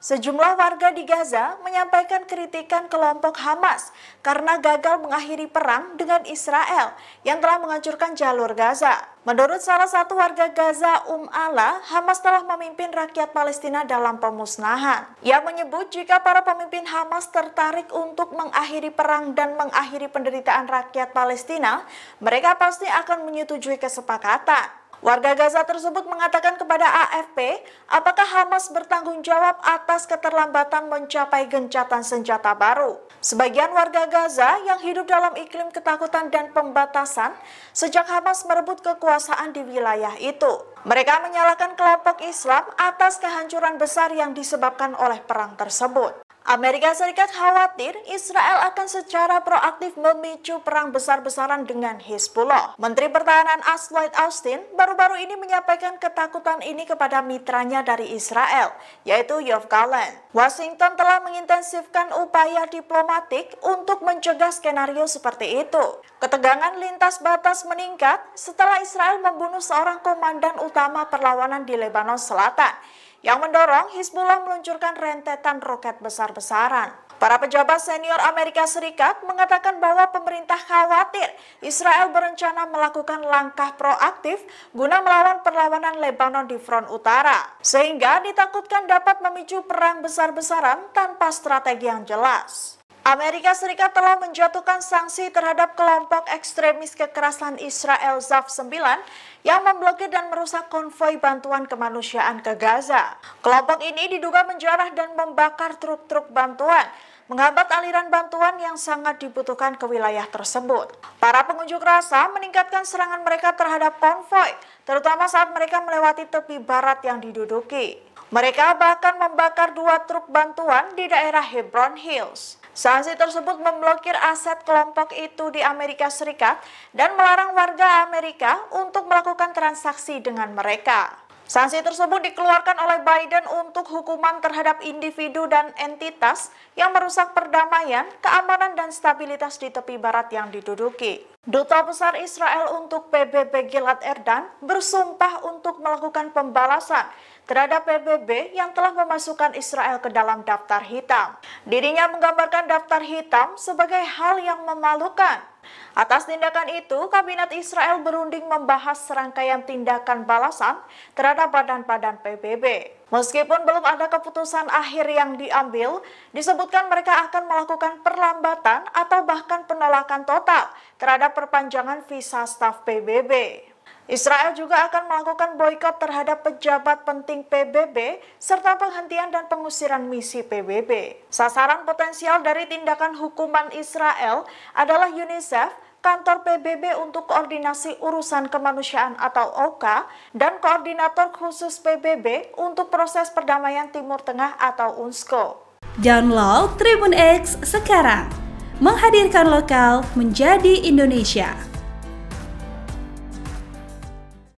Sejumlah warga di Gaza menyampaikan kritikan kelompok Hamas karena gagal mengakhiri perang dengan Israel yang telah menghancurkan jalur Gaza. Menurut salah satu warga Gaza, Um Ala, Hamas telah memimpin rakyat Palestina dalam pemusnahan. Ia menyebut jika para pemimpin Hamas tertarik untuk mengakhiri perang dan mengakhiri penderitaan rakyat Palestina, mereka pasti akan menyetujui kesepakatan. Warga Gaza tersebut mengatakan kepada AFP, apakah Hamas bertanggung jawab atas keterlambatan mencapai gencatan senjata baru. Sebagian warga Gaza yang hidup dalam iklim ketakutan dan pembatasan sejak Hamas merebut kekuasaan di wilayah itu. Mereka menyalahkan kelompok Islam atas kehancuran besar yang disebabkan oleh perang tersebut. Amerika Serikat khawatir Israel akan secara proaktif memicu perang besar-besaran dengan Hezbollah. Menteri Pertahanan As Lloyd Austin baru-baru ini menyampaikan ketakutan ini kepada mitranya dari Israel, yaitu Yoav Gallant. Washington telah mengintensifkan upaya diplomatik untuk mencegah skenario seperti itu. Ketegangan lintas batas meningkat setelah Israel membunuh seorang komandan utama perlawanan di Lebanon Selatan yang mendorong Hizbullah meluncurkan rentetan roket besar-besaran. Para pejabat senior Amerika Serikat mengatakan bahwa pemerintah khawatir Israel berencana melakukan langkah proaktif guna melawan perlawanan Lebanon di front utara, sehingga ditakutkan dapat memicu perang besar-besaran tanpa strategi yang jelas. Amerika Serikat telah menjatuhkan sanksi terhadap kelompok ekstremis kekerasan Israel Zaf 9 yang memblokir dan merusak konvoi bantuan kemanusiaan ke Gaza. Kelompok ini diduga menjarah dan membakar truk-truk bantuan, menghambat aliran bantuan yang sangat dibutuhkan ke wilayah tersebut. Para pengunjuk rasa meningkatkan serangan mereka terhadap konvoi, terutama saat mereka melewati tepi barat yang diduduki. Mereka bahkan membakar dua truk bantuan di daerah Hebron Hills. Sanksi tersebut memblokir aset kelompok itu di Amerika Serikat dan melarang warga Amerika untuk melakukan transaksi dengan mereka. Sanksi tersebut dikeluarkan oleh Biden untuk hukuman terhadap individu dan entitas yang merusak perdamaian, keamanan, dan stabilitas di tepi barat yang diduduki. Duta Besar Israel untuk PBB Gilad Erdan bersumpah untuk melakukan pembalasan terhadap PBB yang telah memasukkan Israel ke dalam daftar hitam. Dirinya menggambarkan daftar hitam sebagai hal yang memalukan. Atas tindakan itu, Kabinet Israel berunding membahas serangkaian tindakan balasan terhadap badan-badan PBB. Meskipun belum ada keputusan akhir yang diambil, disebutkan mereka akan melakukan perlambatan atau bahkan penolakan total terhadap perpanjangan visa staf PBB. Israel juga akan melakukan boykot terhadap pejabat penting PBB serta penghentian dan pengusiran misi PBB. Sasaran potensial dari tindakan hukuman Israel adalah UNICEF, Kantor PBB untuk Koordinasi Urusan Kemanusiaan atau OKA, dan Koordinator Khusus PBB untuk Proses Perdamaian Timur Tengah atau UNSCO. Download Tribun X sekarang, menghadirkan lokal menjadi Indonesia.